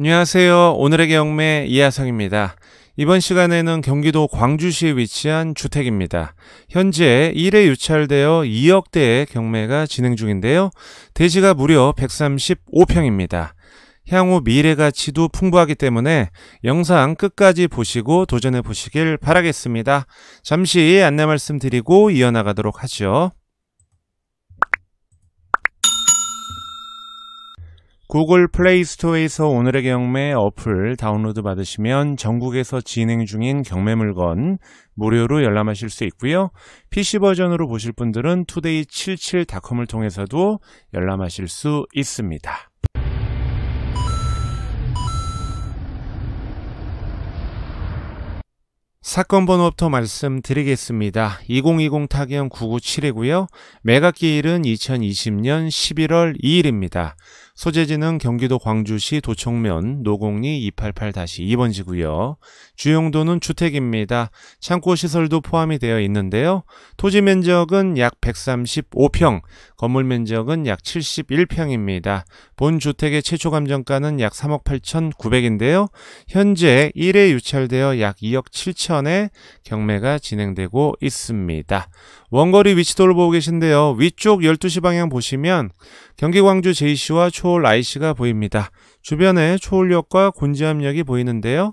안녕하세요. 오늘의 경매 이하성입니다. 이번 시간에는 경기도 광주시에 위치한 주택입니다. 현재 1회 유찰되어 2억대의 경매가 진행 중인데요. 대지가 무려 135평입니다. 향후 미래 가치도 풍부하기 때문에 영상 끝까지 보시고 도전해 보시길 바라겠습니다. 잠시 안내 말씀드리고 이어나가도록 하죠. 구글 플레이 스토어에서 오늘의 경매 어플 다운로드 받으시면 전국에서 진행 중인 경매 물건 무료로 열람하실 수 있고요. PC 버전으로 보실 분들은 투데이77.com을 통해서도 열람하실 수 있습니다. 사건 번호부터 말씀드리겠습니다. 2020 타경 997이고요. 매각기일은 2020년 11월 2일입니다. 소재지는 경기도 광주시 도청면 노곡리 2 8 8 2번지구요 주용도는 주택입니다. 창고 시설도 포함이 되어 있는데요. 토지 면적은 약 135평, 건물 면적은 약 71평입니다. 본 주택의 최초 감정가는 약 3억 8,900인데요. 현재 1회 유찰되어 약 2억 7천에 경매가 진행되고 있습니다. 원거리 위치도를 보고 계신데요. 위쪽 12시 방향 보시면 경기 광주 JC와 초월 IC가 보입니다. 주변에 초월력과곤지암력이 보이는데요.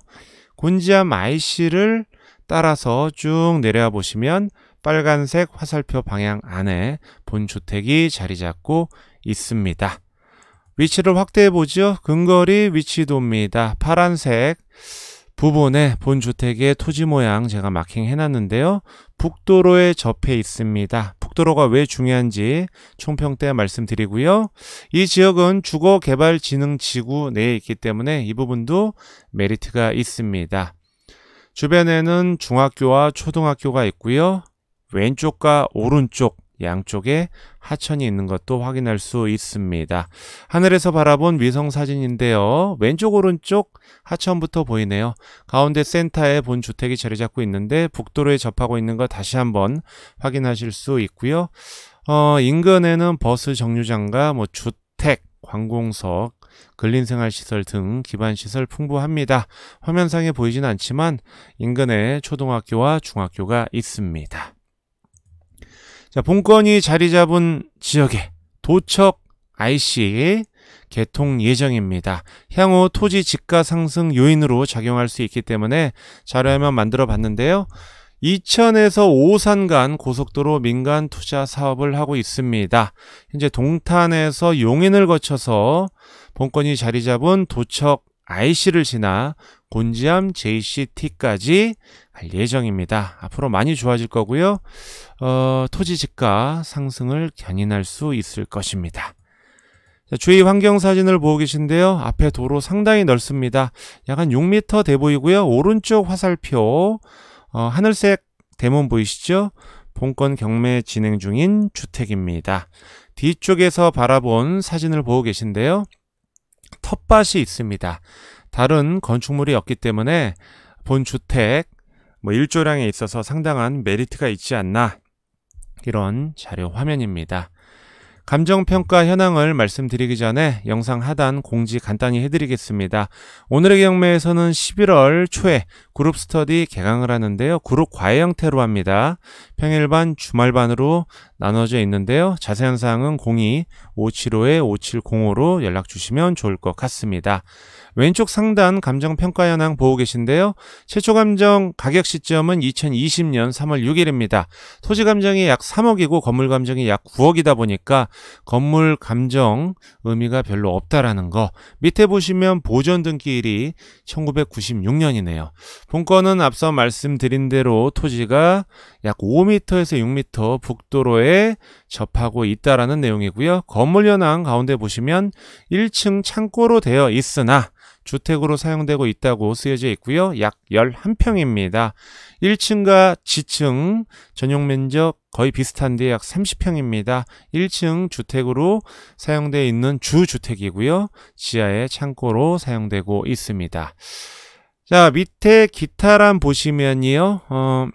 곤지암 IC를 따라서 쭉 내려와 보시면 빨간색 화살표 방향 안에 본주택이 자리 잡고 있습니다. 위치를 확대해 보죠. 근거리 위치도입니다. 파란색 부분에 본주택의 토지 모양 제가 마킹해 놨는데요. 북도로에 접해 있습니다. 고도로가왜 중요한지 총평 때 말씀드리고요. 이 지역은 주거개발진흥지구 내에 있기 때문에 이 부분도 메리트가 있습니다. 주변에는 중학교와 초등학교가 있고요. 왼쪽과 오른쪽 양쪽에 하천이 있는 것도 확인할 수 있습니다. 하늘에서 바라본 위성 사진인데요. 왼쪽 오른쪽 하천부터 보이네요. 가운데 센터에 본 주택이 자리 잡고 있는데 북도로에 접하고 있는 거 다시 한번 확인하실 수 있고요. 어, 인근에는 버스 정류장과 뭐 주택, 관공석, 근린생활시설 등 기반시설 풍부합니다. 화면상에 보이진 않지만 인근에 초등학교와 중학교가 있습니다. 자, 본건이 자리 잡은 지역에 도척 IC 개통 예정입니다. 향후 토지 집가 상승 요인으로 작용할 수 있기 때문에 자료화면 만들어 봤는데요. 이천에서 오산 간 고속도로 민간 투자 사업을 하고 있습니다. 현재 동탄에서 용인을 거쳐서 본건이 자리 잡은 도척 IC를 지나 곤지암 JCT까지 할 예정입니다. 앞으로 많이 좋아질 거고요. 어, 토지 집가 상승을 견인할 수 있을 것입니다. 주위 환경 사진을 보고 계신데요. 앞에 도로 상당히 넓습니다. 약간 6m 돼 보이고요. 오른쪽 화살표 어, 하늘색 대문 보이시죠? 본권 경매 진행 중인 주택입니다. 뒤쪽에서 바라본 사진을 보고 계신데요. 텃밭이 있습니다. 다른 건축물이 없기 때문에 본 주택 뭐 일조량에 있어서 상당한 메리트가 있지 않나 이런 자료 화면입니다. 감정평가 현황을 말씀드리기 전에 영상 하단 공지 간단히 해드리겠습니다. 오늘의 경매에서는 11월 초에 그룹 스터디 개강을 하는데요. 그룹 과외 형태로 합니다. 평일반, 주말반으로 나눠져 있는데요. 자세한 사항은 02-575-5705로 연락 주시면 좋을 것 같습니다. 왼쪽 상단 감정평가 현황 보고 계신데요. 최초 감정 가격 시점은 2020년 3월 6일입니다. 토지 감정이 약 3억이고 건물 감정이 약 9억이다 보니까 건물 감정 의미가 별로 없다라는 거. 밑에 보시면 보전 등기일이 1996년이네요. 본건은 앞서 말씀드린 대로 토지가 약 5m에서 6m 북도로에 거에 접하고 있다라는 내용이고요. 건물 현황 가운데 보시면 1층 창고로 되어 있으나 주택으로 사용되고 있다고 쓰여져 있고요. 약 11평입니다. 1층과 지층 전용 면적 거의 비슷한데 약 30평입니다. 1층 주택으로 사용되어 있는 주주택이고요. 지하에 창고로 사용되고 있습니다. 자, 밑에 기타란 보시면요. 어,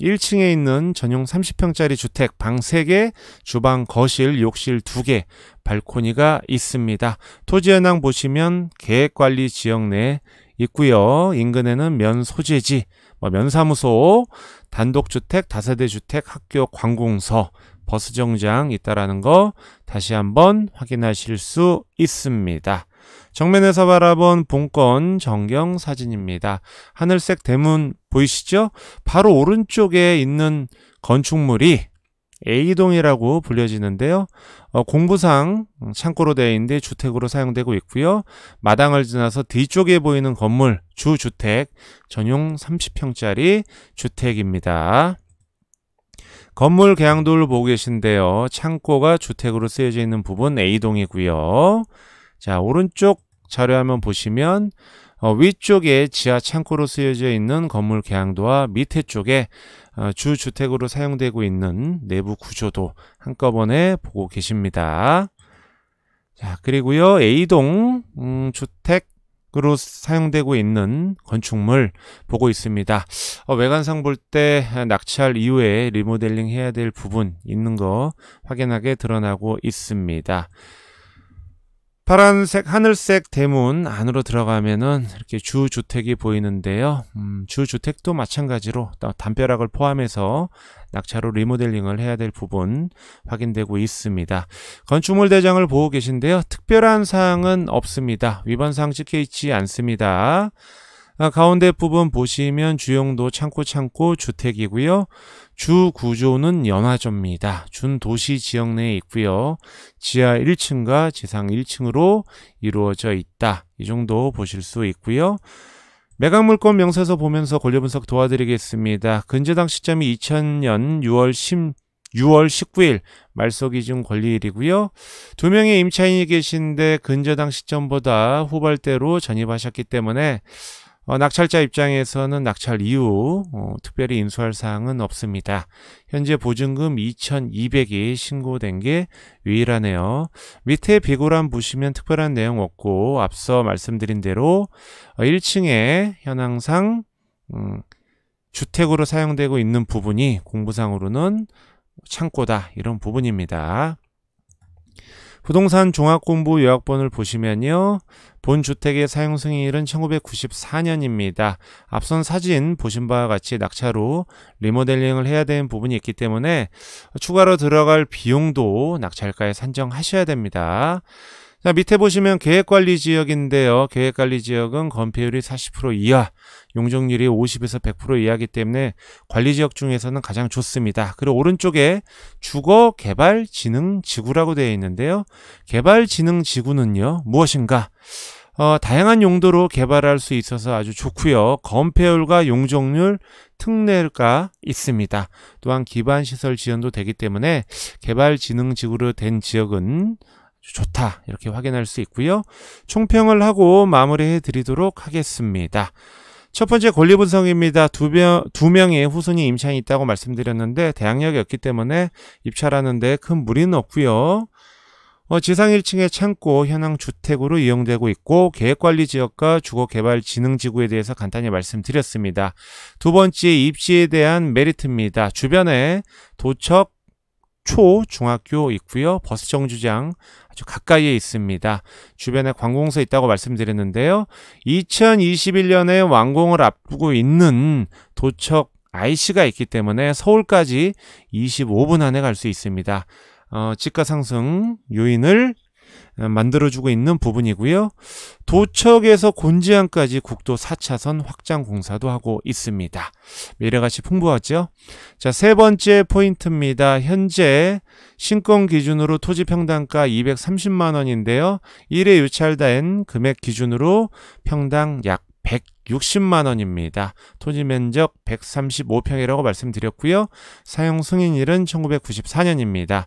1층에 있는 전용 30평짜리 주택 방 3개, 주방, 거실, 욕실 2개, 발코니가 있습니다. 토지 현황 보시면 계획관리 지역 내에 있고요. 인근에는 면 소재지, 뭐 면사무소, 단독주택, 다세대 주택, 학교, 관공서, 버스 정장 있다라는 거 다시 한번 확인하실 수 있습니다. 정면에서 바라본 본건 정경 사진입니다. 하늘색 대문 보이시죠? 바로 오른쪽에 있는 건축물이 A동이라고 불려지는데요. 어, 공부상 창고로 되어 있는데 주택으로 사용되고 있고요. 마당을 지나서 뒤쪽에 보이는 건물 주주택 전용 30평짜리 주택입니다. 건물 개항도를 보고 계신데요. 창고가 주택으로 쓰여져 있는 부분 A동이고요. 자, 오른쪽 자료 화면 보시면 어, 위쪽에 지하 창고로 쓰여져 있는 건물 개항도와 밑에 쪽에 어, 주 주택으로 사용되고 있는 내부 구조도 한꺼번에 보고 계십니다. 자, 그리고요. A동 음, 주택 으로 사용되고 있는 건축물 보고 있습니다. 어, 외관상 볼때 아, 낙찰 이후에 리모델링 해야 될 부분 있는 거확인하게 드러나고 있습니다. 파란색 하늘색 대문 안으로 들어가면은 이렇게 주주택이 보이는데요. 음, 주주택도 마찬가지로 담벼락을 포함해서 낙차로 리모델링을 해야 될 부분 확인되고 있습니다. 건축물 대장을 보고 계신데요. 특별한 사항은 없습니다. 위반 사항 찍혀 있지 않습니다. 아, 가운데 부분 보시면 주용도 창고 창고 주택이고요. 주 구조는 연화조입니다. 준 도시 지역 내에 있고요. 지하 1층과 지상 1층으로 이루어져 있다. 이 정도 보실 수 있고요. 매각물건 명세서 보면서 권리분석 도와드리겠습니다. 근저당 시점이 2000년 6월 10 6월 19일 말소기준 권리일이고요. 두 명의 임차인이 계신데 근저당 시점보다 후발대로 전입하셨기 때문에 어, 낙찰자 입장에서는 낙찰 이후 어, 특별히 인수할 사항은 없습니다. 현재 보증금 2,200이 신고된 게 유일하네요. 밑에 비고란 보시면 특별한 내용 없고 앞서 말씀드린 대로 어, 1층에 현황상 음, 주택으로 사용되고 있는 부분이 공부상으로는 창고다 이런 부분입니다. 부동산 종합공부 요약본을 보시면요. 본 주택의 사용 승인일은 1994년입니다. 앞선 사진 보신 바와 같이 낙찰후 리모델링을 해야 되는 부분이 있기 때문에 추가로 들어갈 비용도 낙찰가에 산정하셔야 됩니다. 자, 밑에 보시면 계획관리 지역인데요. 계획관리 지역은 건폐율이 40% 이하, 용적률이 50에서 100% 이하기 때문에 관리 지역 중에서는 가장 좋습니다. 그리고 오른쪽에 주거 개발 지능 지구라고 되어 있는데요. 개발 지능 지구는요. 무엇인가? 어, 다양한 용도로 개발할 수 있어서 아주 좋고요. 건폐율과 용적률, 특례가 있습니다. 또한 기반시설 지원도 되기 때문에 개발지능지구로 된 지역은 좋다 이렇게 확인할 수 있고요. 총평을 하고 마무리해 드리도록 하겠습니다. 첫 번째 권리 분석입니다. 두, 명, 두 명의 후손이 임차인이 있다고 말씀드렸는데 대항력이 없기 때문에 입찰하는데 큰 무리는 없고요. 어, 지상 1층의 창고 현황 주택으로 이용되고 있고 계획관리 지역과 주거개발진흥지구에 대해서 간단히 말씀드렸습니다. 두 번째 입지에 대한 메리트입니다. 주변에 도척, 초, 중학교 있고요. 버스 정류장 아주 가까이에 있습니다. 주변에 관공서 있다고 말씀드렸는데요. 2021년에 완공을 앞두고 있는 도척 IC가 있기 때문에 서울까지 25분 안에 갈 수 있습니다. 어, 집가 상승 요인을 만들어주고 있는 부분이고요. 도척에서 곤지암까지 국도 4차선 확장 공사도 하고 있습니다. 매력같이 풍부하죠. 자, 세 번째 포인트입니다. 현재 신권 기준으로 토지 평당가 230만 원인데요. 1회 유찰된 금액 기준으로 평당 약 100. 6 0만원입니다 토지 면적 135평이라고 말씀드렸고요. 사용 승인일은 1994년입니다.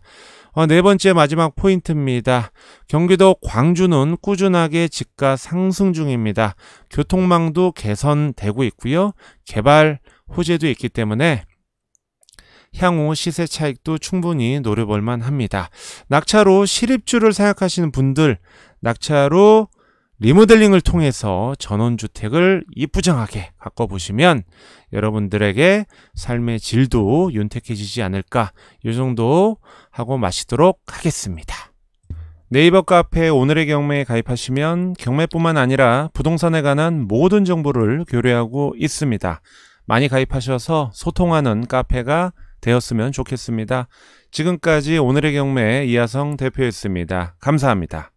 어, 네 번째 마지막 포인트입니다. 경기도 광주는 꾸준하게 집가 상승 중입니다. 교통망도 개선되고 있고요. 개발 호재도 있기 때문에 향후 시세 차익도 충분히 노려볼 만합니다. 낙차로 실입주를 생각하시는 분들, 낙차로 리모델링을 통해서 전원주택을 이쁘장하게 바꿔보시면 여러분들에게 삶의 질도 윤택해지지 않을까 이 정도 하고 마시도록 하겠습니다. 네이버 카페 오늘의 경매에 가입하시면 경매뿐만 아니라 부동산에 관한 모든 정보를 교류하고 있습니다. 많이 가입하셔서 소통하는 카페가 되었으면 좋겠습니다. 지금까지 오늘의 경매 이하성 대표였습니다. 감사합니다.